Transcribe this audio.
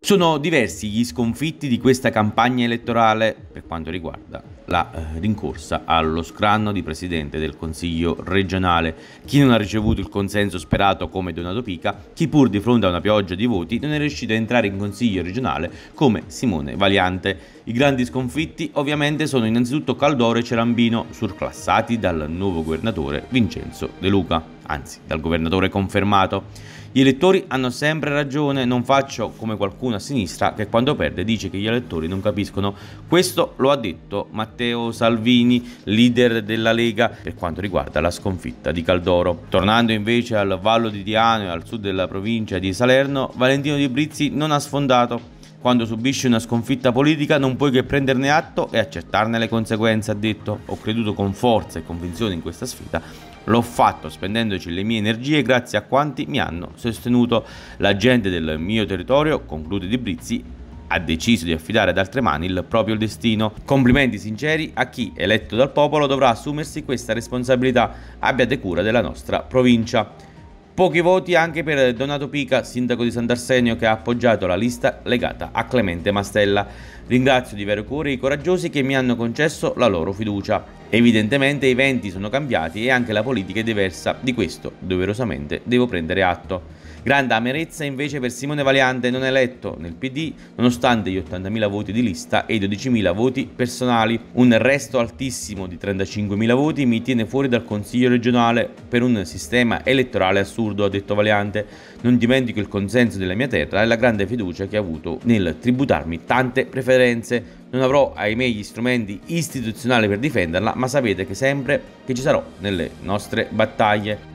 Sono diversi gli sconfitti di questa campagna elettorale per quanto riguarda la eh, rincorsa allo scranno di presidente del Consiglio regionale. Chi non ha ricevuto il consenso sperato come Donato Pica, chi pur di fronte a una pioggia di voti non è riuscito a entrare in Consiglio regionale come Simone Valiante. I grandi sconfitti ovviamente sono innanzitutto Caldoro e Cerambino, surclassati dal nuovo governatore Vincenzo De Luca anzi dal governatore confermato. Gli elettori hanno sempre ragione, non faccio come qualcuno a sinistra che quando perde dice che gli elettori non capiscono. Questo lo ha detto Matteo Salvini, leader della Lega, per quanto riguarda la sconfitta di Caldoro. Tornando invece al Vallo di Diano e al sud della provincia di Salerno, Valentino Di Brizzi non ha sfondato quando subisci una sconfitta politica non puoi che prenderne atto e accertarne le conseguenze, ha detto. Ho creduto con forza e convinzione in questa sfida. L'ho fatto spendendoci le mie energie grazie a quanti mi hanno sostenuto. La gente del mio territorio, conclude Di Brizzi, ha deciso di affidare ad altre mani il proprio destino. Complimenti sinceri a chi, eletto dal popolo, dovrà assumersi questa responsabilità. Abbiate cura della nostra provincia. Pochi voti anche per Donato Pica, sindaco di Sant'Arsenio, che ha appoggiato la lista legata a Clemente Mastella. Ringrazio di vero cuore i coraggiosi che mi hanno concesso la loro fiducia. Evidentemente i venti sono cambiati e anche la politica è diversa, di questo doverosamente devo prendere atto. Grande amerezza invece per Simone Valiante non eletto nel PD nonostante gli 80.000 voti di lista e i 12.000 voti personali. Un resto altissimo di 35.000 voti mi tiene fuori dal Consiglio regionale per un sistema elettorale assurdo, ha detto Valiante. Non dimentico il consenso della mia terra e la grande fiducia che ha avuto nel tributarmi tante preferenze. Non avrò, ahimè, gli strumenti istituzionali per difenderla, ma sapete che sempre che ci sarò nelle nostre battaglie.